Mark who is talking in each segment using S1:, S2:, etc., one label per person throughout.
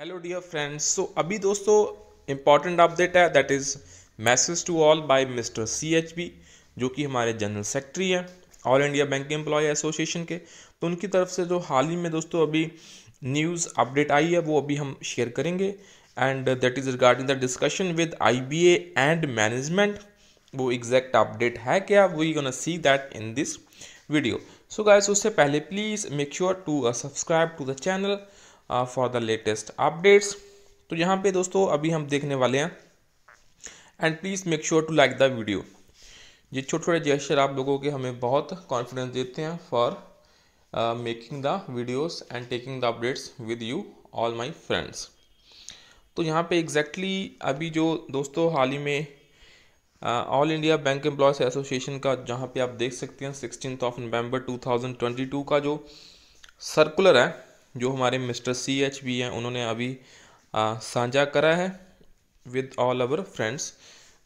S1: Hello dear friends so अभी दोस्तों important update है that is message to all by Mister C H B जो कि हमारे जनरल सेक्रेटरी हैं All India Bank Employee Association के तो उनकी तरफ से जो हाल ही में दोस्तों अभी न्यूज़ अपडेट आई है वो अभी हम शेयर करेंगे and that is regarding the discussion with I B and management वो एग्जैक्ट अपडेट है क्या we gonna see that in this video so guy उससे पहले please make sure to subscribe to the channel for the latest updates तो यहाँ पे दोस्तों अभी हम देखने वाले हैं and please make sure to like the video ये छोटे छोटे जेस्चर आप लोगों के हमें बहुत कॉन्फिडेंस देते हैं for making the videos and taking the updates with you all my friends तो यहाँ पे एग्जैक्टली exactly अभी जो दोस्तों हाल ही में All India Bank Employees Association का जहाँ पे आप देख सकते हैं सिक्सटीन ऑफ नवंबर 2022 का जो सर्कुलर है जो हमारे मिस्टर सी एच बी हैं उन्होंने अभी साझा करा है विद ऑल अवर फ्रेंड्स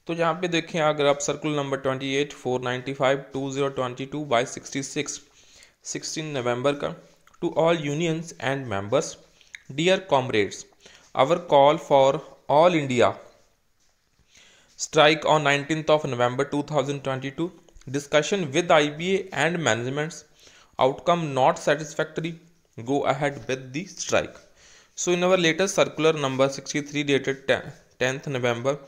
S1: तो यहाँ पे देखें अगर आप circular number twenty eight four ninety five two zero twenty two by sixty six sixteen November का to all unions and members dear comrades our call for all India strike on nineteen of two thousand twenty two discussion with I B A and managements outcome not satisfactory go ahead with the strike. So in our latest circular number 63 dated 10th November,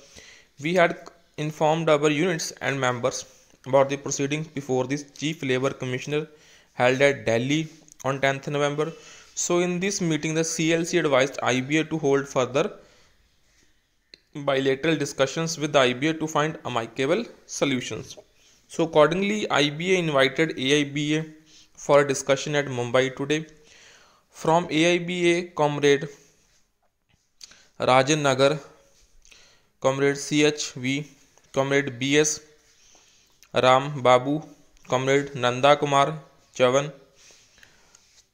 S1: we had informed our units and members about the proceedings before the Chief Labour Commissioner held at Delhi on 10th November. So in this meeting, the CLC advised IBA to hold further bilateral discussions with the IBA to find amicable solutions. So accordingly, IBA invited AIBA for a discussion at Mumbai today from from नगर comrade C H V comrade B S Ram Babu comrade Nanda Kumar Chavan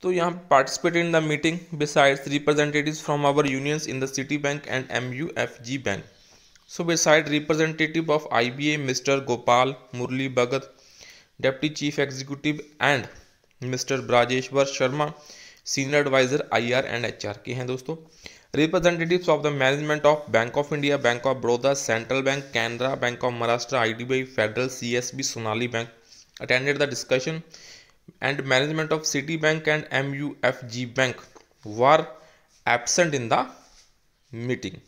S1: तो यहाँ participate in the meeting besides representative from our unions in the Citi Bank and M U F G bank so beside representative of I B A Mister Gopal Murli Bhagat deputy chief executive and Mister Brajeshwar Sharma senior adviser IR and HR के हैं दोस्तों representatives of the management of Bank of India Bank of Baroda Central Bank Canara Bank of Maharashtra IDBI Federal CSB Sonali Bank attended the discussion and management of Citi Bank and MUFG bank were absent in the meeting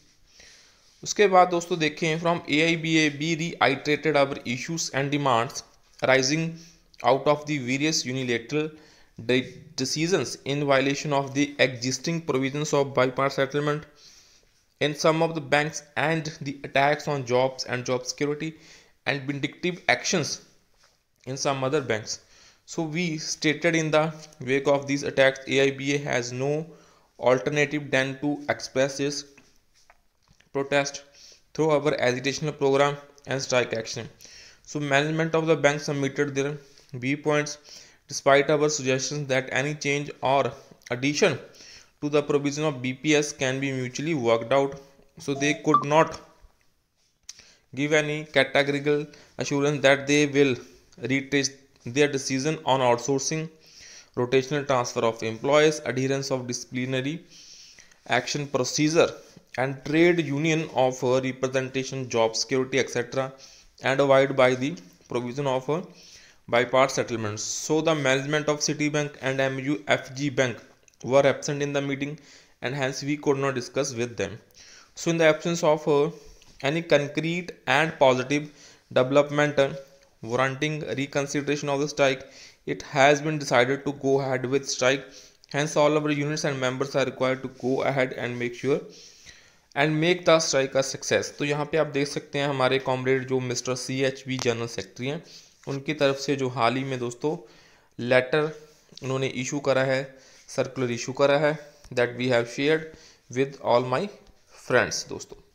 S1: उसके बाद दोस्तों देखें from A I B A we reiterated our issues and demands arising out of the various unilateral decisions in violation of the existing provisions of bipartite settlement in some of the banks and the attacks on jobs and job security and vindictive actions in some other banks. So we stated in the wake of these attacks, AIBA has no alternative than to express its protest through our agitational program and strike action. So management of the bank submitted their viewpoints despite our suggestions that any change or addition to the provision of BPS can be mutually worked out. So they could not give any categorical assurance that they will retrace their decision on outsourcing, rotational transfer of employees, adherence of disciplinary action procedure and trade union of representation, job security, etc. and avoid by the provision of by part settlements. So the management of Citibank and MUFG Bank were absent in the meeting and hence we could not discuss with them. So in the absence of uh, any concrete and positive development uh, warranting reconsideration of the strike, it has been decided to go ahead with strike. Hence all of our units and members are required to go ahead and make sure and make the strike का success तो यहाँ पे आप देख सकते हैं हमारे comrade जो Mister C H B general secretary हैं उनकी तरफ से जो हाल ही में दोस्तों लेटर उन्होंने इशू करा है सर्कुलर इशू करा है that we have shared with all my friends दोस्तों